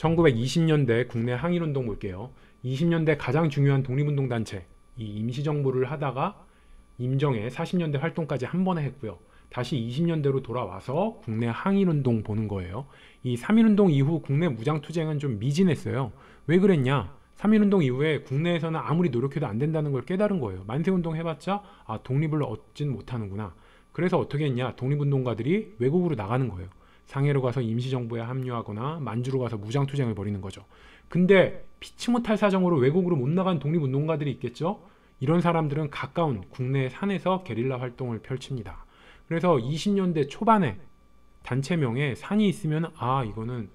1920년대 국내 항일운동 볼게요. 20년대 가장 중요한 독립운동 단체 이 임시정부를 하다가 임정의 40년대 활동까지 한 번에 했고요. 다시 20년대로 돌아와서 국내 항일운동 보는 거예요. 이 3.1운동 이후 국내 무장투쟁은 좀 미진했어요. 왜 그랬냐? 3.1운동 이후에 국내에서는 아무리 노력해도 안 된다는 걸 깨달은 거예요. 만세운동 해봤자 아 독립을 얻진 못하는구나. 그래서 어떻게 했냐? 독립운동가들이 외국으로 나가는 거예요. 상해로 가서 임시정부에 합류하거나 만주로 가서 무장투쟁을 벌이는 거죠. 근데 피치 못할 사정으로 외국으로 못 나간 독립운동가들이 있겠죠? 이런 사람들은 가까운 국내 산에서 게릴라 활동을 펼칩니다. 그래서 20년대 초반에 단체명에 산이 있으면 아 이거는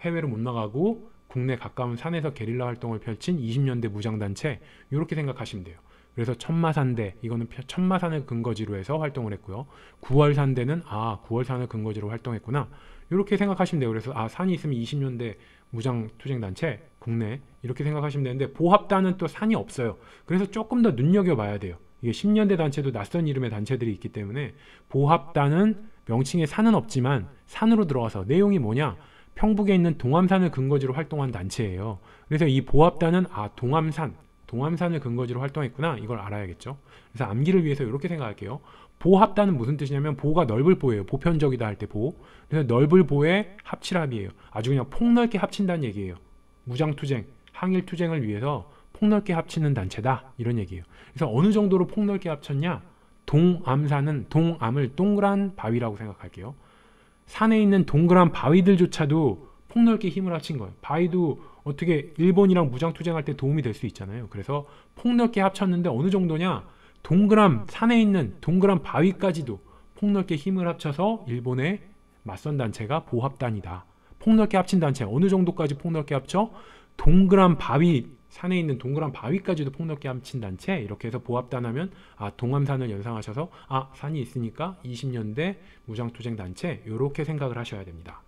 해외로 못 나가고 국내 가까운 산에서 게릴라 활동을 펼친 20년대 무장단체 이렇게 생각하시면 돼요. 그래서 천마산대 이거는 천마산을 근거지로 해서 활동을 했고요. 9월산대는 아 9월산을 근거지로 활동했구나 이렇게 생각하시면 돼요. 그래서 아 산이 있으면 20년대 무장투쟁단체 국내 이렇게 생각하시면 되는데 보합단은 또 산이 없어요. 그래서 조금 더 눈여겨봐야 돼요. 이게 10년대 단체도 낯선 이름의 단체들이 있기 때문에 보합단은 명칭에 산은 없지만 산으로 들어와서 내용이 뭐냐 평북에 있는 동암산을 근거지로 활동한 단체예요. 그래서 이 보합단은 아 동암산 동암산을 근거지로 활동했구나 이걸 알아야겠죠 그래서 암기를 위해서 이렇게 생각할게요 보합단은 무슨 뜻이냐면 보가 넓을 보예요 보편적이다 할 때보 그래서 넓을 보에 합칠합이에요 아주 그냥 폭넓게 합친다는 얘기예요 무장투쟁 항일투쟁을 위해서 폭넓게 합치는 단체다 이런 얘기예요 그래서 어느 정도로 폭넓게 합쳤냐 동암산은 동암을 동그란 바위라고 생각할게요 산에 있는 동그란 바위들조차도 폭넓게 힘을 합친 거예요. 바이두 어떻게 일본이랑 무장 투쟁할 때 도움이 될 수 있잖아요. 그래서 폭넓게 합쳤는데 어느 정도냐? 동그란 산에 있는 동그란 바위까지도 폭넓게 힘을 합쳐서 일본의 맞선 단체가 보합단이다. 폭넓게 합친 단체 어느 정도까지 폭넓게 합쳐 동그란 바위 산에 있는 동그란 바위까지도 폭넓게 합친 단체 이렇게 해서 보합단하면 아 동암산을 연상하셔서 아 산이 있으니까 20년대 무장투쟁 단체 이렇게 생각을 하셔야 됩니다.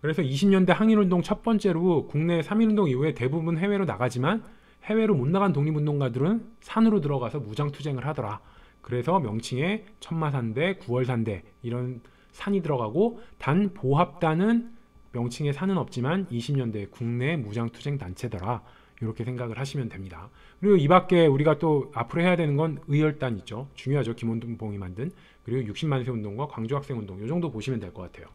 그래서 20년대 항일운동 첫 번째로 국내 3 1운동 이후에 대부분 해외로 나가지만 해외로 못 나간 독립운동가들은 산으로 들어가서 무장투쟁을 하더라. 그래서 명칭에 천마산대, 구월산대 이런 산이 들어가고 단 보합단은 명칭에 산은 없지만 20년대 국내 무장투쟁 단체더라. 이렇게 생각을 하시면 됩니다. 그리고 이 밖에 우리가 또 앞으로 해야 되는 건 의열단 있죠. 중요하죠. 김원봉이 만든. 그리고 60만세 운동과 광주학생 운동 이 정도 보시면 될 것 같아요.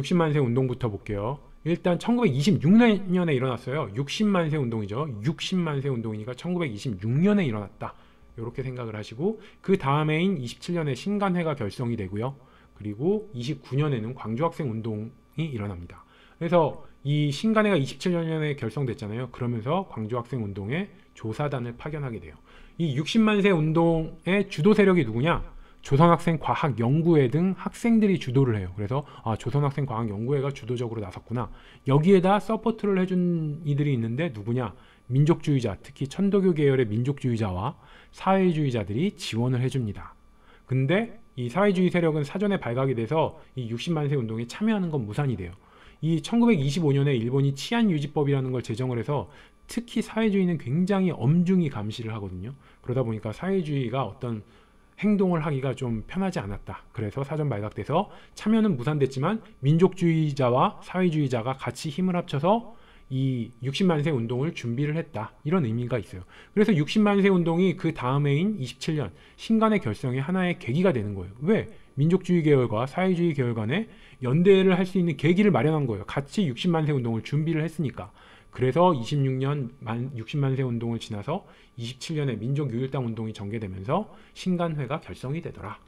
60만세 운동부터 볼게요. 일단 1926년에 일어났어요. 60만세 운동이죠. 60만세 운동이니까 1926년에 일어났다. 이렇게 생각을 하시고 그 다음해인 27년에 신간회가 결성이 되고요. 그리고 29년에는 광주학생 운동이 일어납니다. 그래서 이 신간회가 27년에 결성됐잖아요. 그러면서 광주학생 운동에 조사단을 파견하게 돼요. 이 60만세 운동의 주도 세력이 누구냐? 조선학생 과학 연구회 등 학생들이 주도를 해요. 그래서 아, 조선학생 과학 연구회가 주도적으로 나섰구나. 여기에다 서포트를 해준 이들이 있는데 누구냐? 민족주의자, 특히 천도교 계열의 민족주의자와 사회주의자들이 지원을 해줍니다. 근데 이 사회주의 세력은 사전에 발각이 돼서 이 60만세 운동에 참여하는 건 무산이 돼요. 이 1925년에 일본이 치안유지법이라는 걸 제정을 해서 특히 사회주의는 굉장히 엄중히 감시를 하거든요. 그러다 보니까 사회주의가 어떤 행동을 하기가 좀 편하지 않았다. 그래서 사전 발각돼서 참여는 무산됐지만 민족주의자와 사회주의자가 같이 힘을 합쳐서 이 60만세 운동을 준비를 했다. 이런 의미가 있어요. 그래서 60만세 운동이 그 다음해인 27년 신간의 결성의 하나의 계기가 되는 거예요. 왜? 민족주의 계열과 사회주의 계열 간에 연대를 할 수 있는 계기를 마련한 거예요. 같이 60만세 운동을 준비를 했으니까. 그래서 26년 만 60만세 운동을 지나서 27년에 민족유일당 운동이 전개되면서 신간회가 결성이 되더라.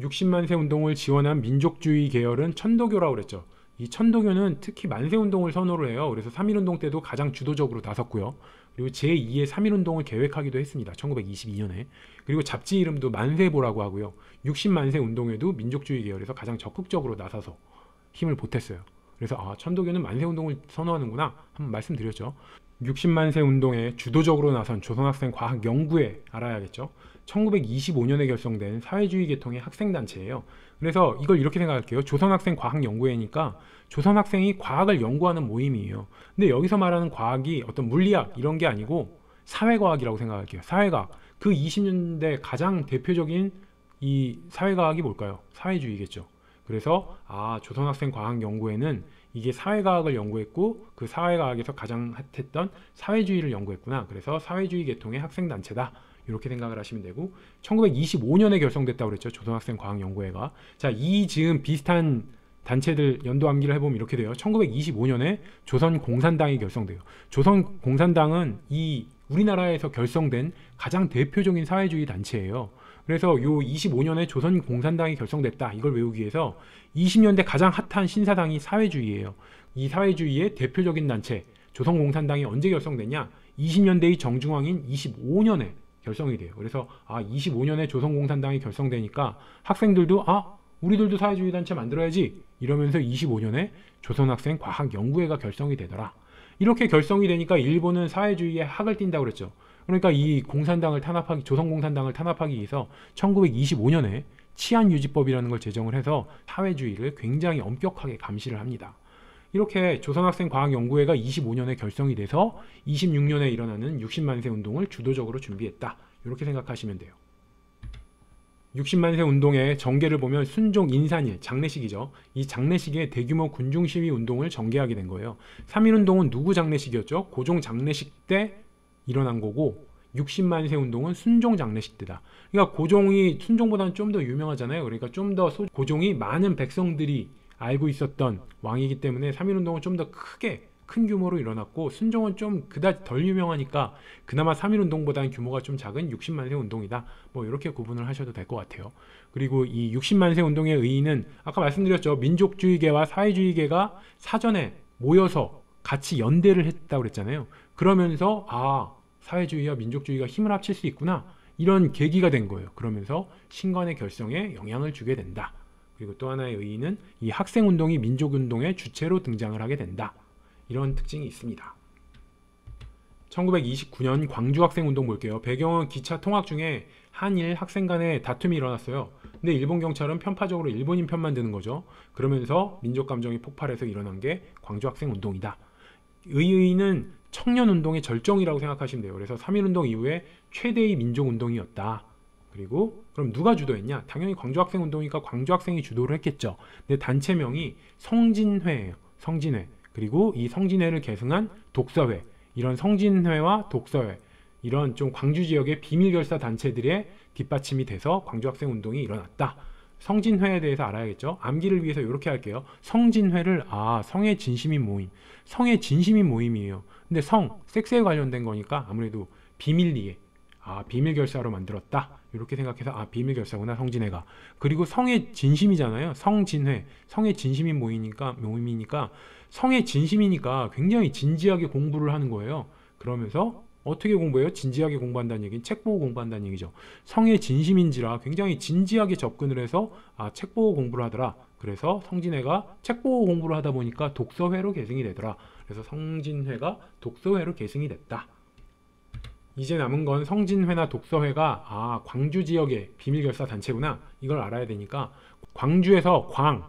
60만세 운동을 지원한 민족주의 계열은 천도교라고 그랬죠. 이 천도교는 특히 만세 운동을 선호를 해요. 그래서 3.1운동 때도 가장 주도적으로 나섰고요. 그리고 제2의 3.1운동을 계획하기도 했습니다. 1922년에. 그리고 잡지 이름도 만세보라고 하고요. 60만세 운동에도 민족주의 계열에서 가장 적극적으로 나서서 힘을 보탰어요. 그래서 아, 천도교는 만세 운동을 선호하는구나 한번 말씀드렸죠. 60만세 운동에 주도적으로 나선 조선학생 과학 연구회 알아야겠죠. 1925년에 결성된 사회주의 계통의 학생단체예요. 그래서 이걸 이렇게 생각할게요. 조선학생 과학연구회니까 조선학생이 과학을 연구하는 모임이에요. 근데 여기서 말하는 과학이 어떤 물리학 이런 게 아니고 사회과학이라고 생각할게요. 사회과학. 그 20년대 가장 대표적인 이 사회과학이 뭘까요? 사회주의겠죠. 그래서 아 조선학생과학연구회는 이게 사회과학을 연구했고 그 사회과학에서 가장 핫했던 사회주의를 연구했구나 그래서 사회주의 계통의 학생단체다 이렇게 생각을 하시면 되고 1925년에 결성됐다고 그랬죠 조선학생과학연구회가 자이 지금 비슷한 단체들 연도 암기를 해보면 이렇게 돼요 1925년에 조선공산당이 결성돼요 조선공산당은 이 우리나라에서 결성된 가장 대표적인 사회주의 단체예요 그래서 요 25년에 조선공산당이 결성됐다 이걸 외우기 위해서 20년대 가장 핫한 신사당이 사회주의예요. 이 사회주의의 대표적인 단체 조선공산당이 언제 결성됐냐 20년대의 정중앙인 25년에 결성이 돼요. 그래서 아 25년에 조선공산당이 결성되니까 학생들도 아 우리들도 사회주의 단체 만들어야지 이러면서 25년에 조선학생 과학연구회가 결성이 되더라. 이렇게 결성이 되니까 일본은 사회주의에 학을 띈다고 그랬죠. 그러니까 이 공산당을 탄압하기 조선공산당을 탄압하기 위해서 1925년에 치안유지법이라는 걸 제정을 해서 사회주의를 굉장히 엄격하게 감시를 합니다. 이렇게 조선학생과학연구회가 25년에 결성이 돼서 26년에 일어나는 60만세 운동을 주도적으로 준비했다. 이렇게 생각하시면 돼요. 60만세 운동의 전개를 보면 순종 인산일 장례식이죠. 이 장례식의 대규모 군중 시위 운동을 전개하게 된 거예요. 3일 운동은 누구 장례식이었죠? 고종 장례식 때 일어난 거고 60만세 운동은 순종 장례식 때다. 그러니까 고종이 순종보다는 좀 더 유명하잖아요. 그러니까 좀 더 고종이 많은 백성들이 알고 있었던 왕이기 때문에 3.1운동은 좀 더 크게 큰 규모로 일어났고 순정은 좀 그다지 덜 유명하니까 그나마 3 1운동보다는 규모가 좀 작은 60만세 운동이다 뭐 이렇게 구분을 하셔도 될 것 같아요 그리고 이 60만세 운동의 의의는 아까 말씀드렸죠 민족주의계와 사회주의계가 사전에 모여서 같이 연대를 했다고 그랬잖아요 그러면서 아 사회주의와 민족주의가 힘을 합칠 수 있구나 이런 계기가 된 거예요 그러면서 신관의 결성에 영향을 주게 된다 그리고 또 하나의 의의는 이 학생운동이 민족운동의 주체로 등장을 하게 된다 이런 특징이 있습니다. 1929년 광주 학생운동 볼게요. 배경은 기차 통학 중에 한일 학생 간의 다툼이 일어났어요. 근데 일본 경찰은 편파적으로 일본인 편만 드는 거죠. 그러면서 민족 감정이 폭발해서 일어난 게 광주 학생운동이다. 의의는 청년운동의 절정이라고 생각하시면 돼요. 그래서 3.1운동 이후에 최대의 민족운동이었다. 그리고 그럼 누가 주도했냐? 당연히 광주학생운동이니까 광주학생이 주도를 했겠죠. 근데 단체명이 성진회예요. 성진회. 그리고 이 성진회를 계승한 독서회 이런 성진회와 독서회 이런 좀 광주 지역의 비밀결사 단체들의 뒷받침이 돼서 광주 학생 운동이 일어났다. 성진회에 대해서 알아야겠죠. 암기를 위해서 이렇게 할게요. 성진회를 아 성의 진심인 모임, 성의 진심인 모임이에요. 근데 성, 섹스에 관련된 거니까 아무래도 비밀리에 아 비밀 결사로 만들었다 이렇게 생각해서 아 비밀 결사구나 성진회가 그리고 성의 진심이잖아요 성진회 성의 진심인 모이니까 모임이니까 성의 진심이니까 굉장히 진지하게 공부를 하는 거예요 그러면서 어떻게 공부해요? 진지하게 공부한다는 얘기는 책 보고 공부한다는 얘기죠 성의 진심인지라 굉장히 진지하게 접근을 해서 아책 보고 공부를 하더라 그래서 성진회가 책 보고 공부를 하다 보니까 독서회로 계승이 되더라 그래서 성진회가 독서회로 계승이 됐다 이제 남은 건 성진회나 독서회가 아 광주 지역의 비밀결사 단체구나 이걸 알아야 되니까 광주에서 광,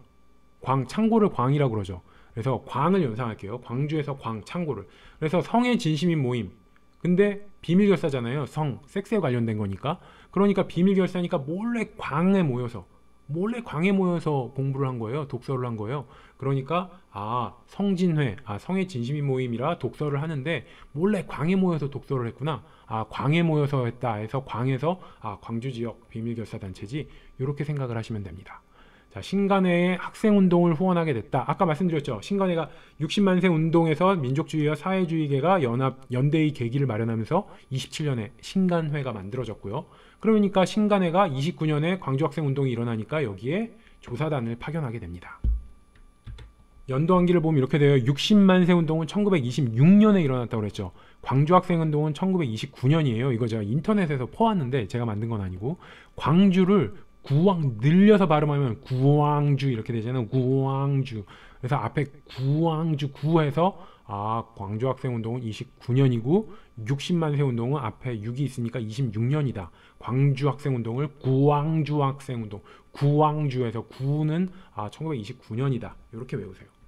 광 창고를 광이라고 그러죠. 그래서 광을 연상할게요. 광주에서 광 창고를. 그래서 성의 진심인 모임. 근데 비밀결사잖아요. 성, 섹스에 관련된 거니까. 그러니까 비밀결사니까 몰래 광에 모여서 몰래 광에 모여서 공부를 한 거예요. 독서를 한 거예요. 그러니까 아 성진회, 아 성의 진심인 모임이라 독서를 하는데 몰래 광에 모여서 독서를 했구나. 아 광에 모여서 했다 해서 광에서 아 광주 지역 비밀결사단체지 이렇게 생각을 하시면 됩니다. 자 신간회의 학생운동을 후원하게 됐다. 아까 말씀드렸죠. 신간회가 60만세 운동에서 민족주의와 사회주의계가 연합 연대의 계기를 마련하면서 27년에 신간회가 만들어졌고요. 그러니까 신간회가 29년에 광주학생운동이 일어나니까 여기에 조사단을 파견하게 됩니다. 연도 한기를 보면 이렇게 돼요. 60만세 운동은 1926년에 일어났다고 그랬죠. 광주학생운동은 1929년이에요. 이거 제가 인터넷에서 퍼왔는데 제가 만든 건 아니고 광주를 구왕 늘려서 발음하면 구왕주 이렇게 되잖아요. 구왕주. 그래서 앞에 구왕주 구해서 아 광주 학생 운동은 29년이고 60만 세 운동은 앞에 6이 있으니까 26년이다. 광주 학생 운동을 구왕주 학생 운동 구왕주에서 구는 아 1929년이다. 이렇게 외우세요.